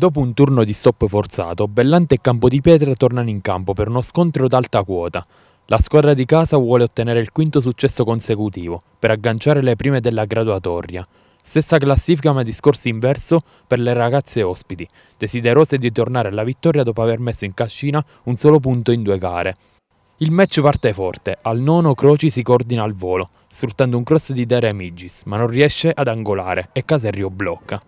Dopo un turno di stop forzato, Bellante e Campo di Pietra tornano in campo per uno scontro d'alta quota. La squadra di casa vuole ottenere il quinto successo consecutivo per agganciare le prime della graduatoria. Stessa classifica ma discorso inverso per le ragazze ospiti, desiderose di tornare alla vittoria dopo aver messo in cascina un solo punto in due gare. Il match parte forte, al nono Croci si coordina al volo, sfruttando un cross di Dere Migis, ma non riesce ad angolare e Caserio blocca.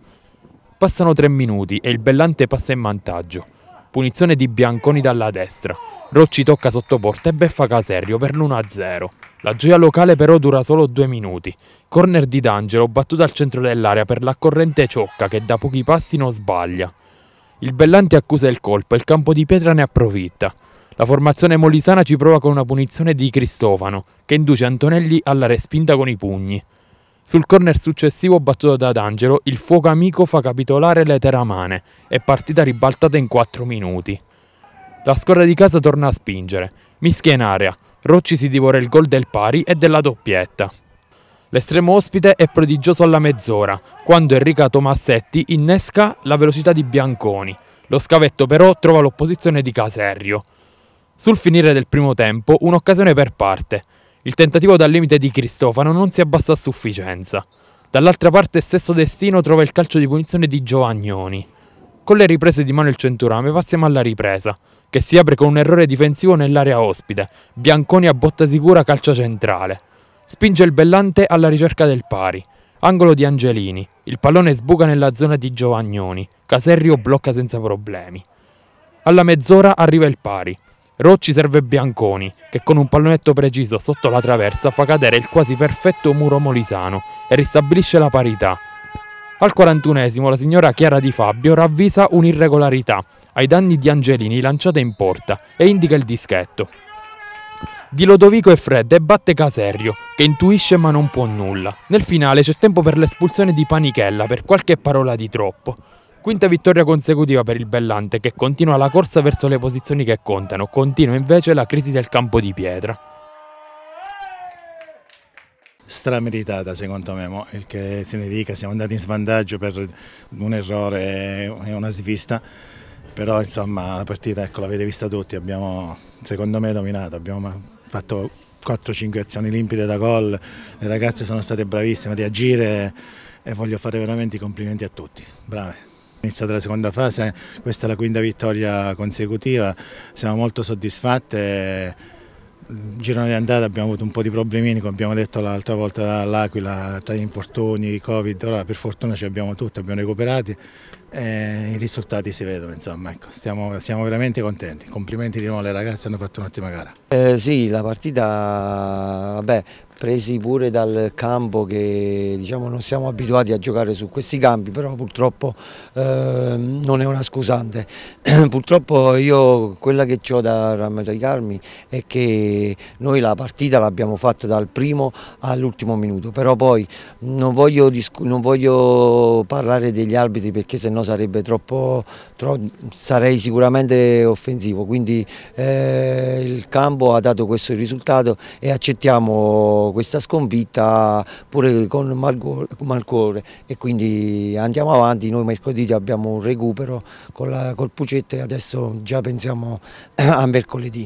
Passano tre minuti e il Bellante passa in vantaggio. Punizione di Bianconi dalla destra. Rocci tocca sotto porta e beffa Caserio per l'1-0. La gioia locale però dura solo due minuti. Corner di D'Angelo battuta al centro dell'area per l'accorrente Ciocca che da pochi passi non sbaglia. Il Bellante accusa il colpo e il campo di pietra ne approfitta. La formazione molisana ci prova con una punizione di Cristofano, che induce Antonelli alla respinta con i pugni. Sul corner successivo battuto da D'Angelo, il fuoco amico fa capitolare le teramane e partita ribaltata in 4 minuti. La squadra di casa torna a spingere, mischia in area, Rocci si divora il gol del pari e della doppietta. L'estremo ospite è prodigioso alla mezz'ora, quando Enrica Tomassetti innesca la velocità di Bianconi. Lo scavetto però trova l'opposizione di Caserio. Sul finire del primo tempo, un'occasione per parte. Il tentativo dal limite di Cristofano non si abbassa a sufficienza. Dall'altra parte stesso destino trova il calcio di punizione di Giovagnoni. Con le riprese di mano il centurame passiamo alla ripresa, che si apre con un errore difensivo nell'area ospite. Bianconi a botta sicura calcio centrale. Spinge il Bellante alla ricerca del pari. Angolo di Angelini. Il pallone sbuca nella zona di Giovagnoni. Caserrio blocca senza problemi. Alla mezz'ora arriva il pari. Rocci serve Bianconi, che con un pallonetto preciso sotto la traversa fa cadere il quasi perfetto muro molisano e ristabilisce la parità. Al 41 la signora Chiara Di Fabio ravvisa un'irregolarità ai danni di Angelini lanciata in porta e indica il dischetto. Di Lodovico è fredda e batte Caserio, che intuisce ma non può nulla. Nel finale c'è tempo per l'espulsione di Panichella per qualche parola di troppo. Quinta vittoria consecutiva per il Bellante che continua la corsa verso le posizioni che contano, continua invece la crisi del campo di pietra. Strameritata secondo me, il che se ne dica, siamo andati in svantaggio per un errore e una svista, però insomma la partita ecco, l'avete vista tutti, abbiamo secondo me dominato, abbiamo fatto 4-5 azioni limpide da gol, le ragazze sono state bravissime a reagire e eh, voglio fare veramente i complimenti a tutti, brave. Iniziata la seconda fase, questa è la quinta vittoria consecutiva, siamo molto soddisfatte. Il girone di andata abbiamo avuto un po' di problemini, come abbiamo detto l'altra volta all'Aquila, tra gli infortuni, i Covid, ora per fortuna ci abbiamo tutto, abbiamo recuperati e i risultati si vedono, insomma, ecco, stiamo, siamo veramente contenti. Complimenti di nuovo alle ragazze, hanno fatto un'ottima gara. Eh, sì, la partita, vabbè, presi pure dal campo che diciamo, non siamo abituati a giocare su questi campi, però purtroppo eh, non è una scusante. purtroppo io quella che ho da rammaricarmi è che noi la partita l'abbiamo fatta dal primo all'ultimo minuto, però poi non voglio, non voglio, parlare degli arbitri perché sennò sarebbe troppo, tro sarei sicuramente offensivo, quindi eh, il campo ha dato questo risultato e accettiamo questa sconfitta pure con malcuore e quindi andiamo avanti, noi mercoledì abbiamo un recupero la, col Pucetta e adesso già pensiamo a mercoledì.